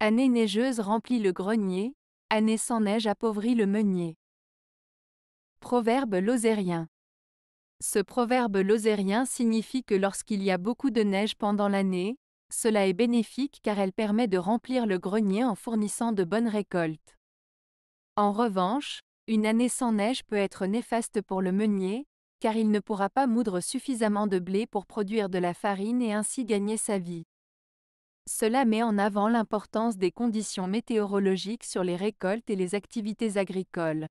Année neigeuse remplit le grenier, année sans neige appauvrit le meunier. Proverbe lausérien. Ce proverbe lausérien signifie que lorsqu'il y a beaucoup de neige pendant l'année, cela est bénéfique car elle permet de remplir le grenier en fournissant de bonnes récoltes. En revanche, une année sans neige peut être néfaste pour le meunier, car il ne pourra pas moudre suffisamment de blé pour produire de la farine et ainsi gagner sa vie. Cela met en avant l'importance des conditions météorologiques sur les récoltes et les activités agricoles.